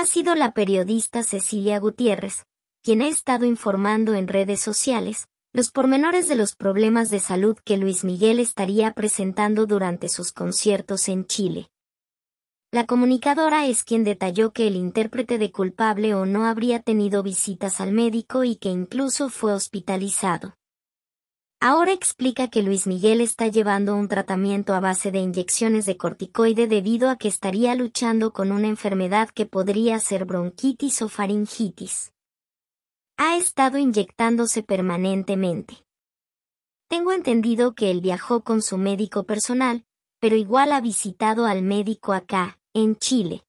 ha sido la periodista Cecilia Gutiérrez, quien ha estado informando en redes sociales los pormenores de los problemas de salud que Luis Miguel estaría presentando durante sus conciertos en Chile. La comunicadora es quien detalló que el intérprete de culpable o no habría tenido visitas al médico y que incluso fue hospitalizado. Ahora explica que Luis Miguel está llevando un tratamiento a base de inyecciones de corticoide debido a que estaría luchando con una enfermedad que podría ser bronquitis o faringitis. Ha estado inyectándose permanentemente. Tengo entendido que él viajó con su médico personal, pero igual ha visitado al médico acá, en Chile.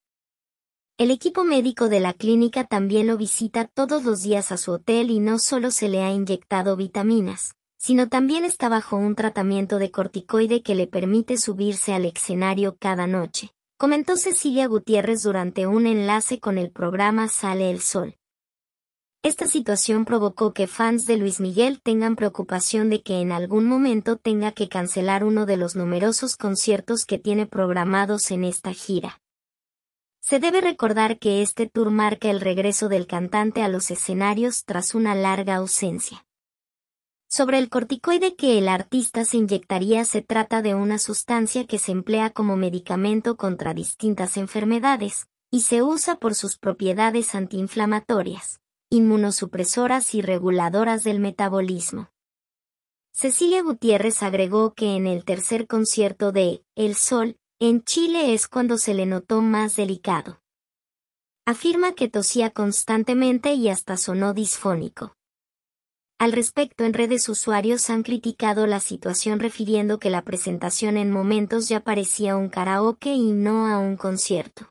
El equipo médico de la clínica también lo visita todos los días a su hotel y no solo se le ha inyectado vitaminas, sino también está bajo un tratamiento de corticoide que le permite subirse al escenario cada noche. Comentó Cecilia Gutiérrez durante un enlace con el programa Sale el Sol. Esta situación provocó que fans de Luis Miguel tengan preocupación de que en algún momento tenga que cancelar uno de los numerosos conciertos que tiene programados en esta gira. Se debe recordar que este tour marca el regreso del cantante a los escenarios tras una larga ausencia. Sobre el corticoide que el artista se inyectaría se trata de una sustancia que se emplea como medicamento contra distintas enfermedades, y se usa por sus propiedades antiinflamatorias, inmunosupresoras y reguladoras del metabolismo. Cecilia Gutiérrez agregó que en el tercer concierto de El Sol, en Chile es cuando se le notó más delicado. Afirma que tosía constantemente y hasta sonó disfónico. Al respecto en redes usuarios han criticado la situación refiriendo que la presentación en momentos ya parecía un karaoke y no a un concierto.